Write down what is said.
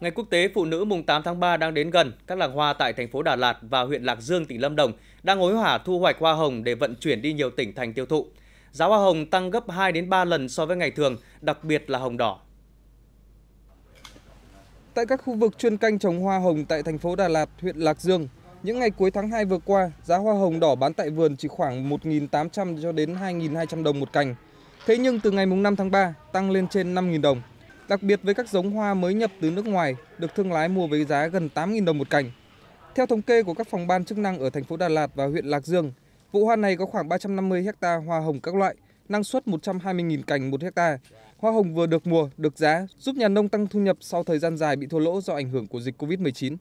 Ngày Quốc tế Phụ nữ mùng 8 tháng 3 đang đến gần, các làng hoa tại thành phố Đà Lạt và huyện Lạc Dương, tỉnh Lâm Đồng đang hối hả thu hoạch hoa hồng để vận chuyển đi nhiều tỉnh thành tiêu thụ. Giá hoa hồng tăng gấp 2 đến 3 lần so với ngày thường, đặc biệt là hồng đỏ. Tại các khu vực chuyên canh trồng hoa hồng tại thành phố Đà Lạt, huyện Lạc Dương, những ngày cuối tháng 2 vừa qua, giá hoa hồng đỏ bán tại vườn chỉ khoảng 1.800 cho đến 2.200 đồng một cành. Thế nhưng từ ngày mùng 5 tháng 3 tăng lên trên 5.000 đồng. Đặc biệt với các giống hoa mới nhập từ nước ngoài được thương lái mua với giá gần 8.000 đồng một cành. Theo thống kê của các phòng ban chức năng ở thành phố Đà Lạt và huyện Lạc Dương, vụ hoa này có khoảng 350 ha hoa hồng các loại, năng suất 120.000 cành một hecta. Hoa hồng vừa được mùa, được giá, giúp nhà nông tăng thu nhập sau thời gian dài bị thua lỗ do ảnh hưởng của dịch Covid-19.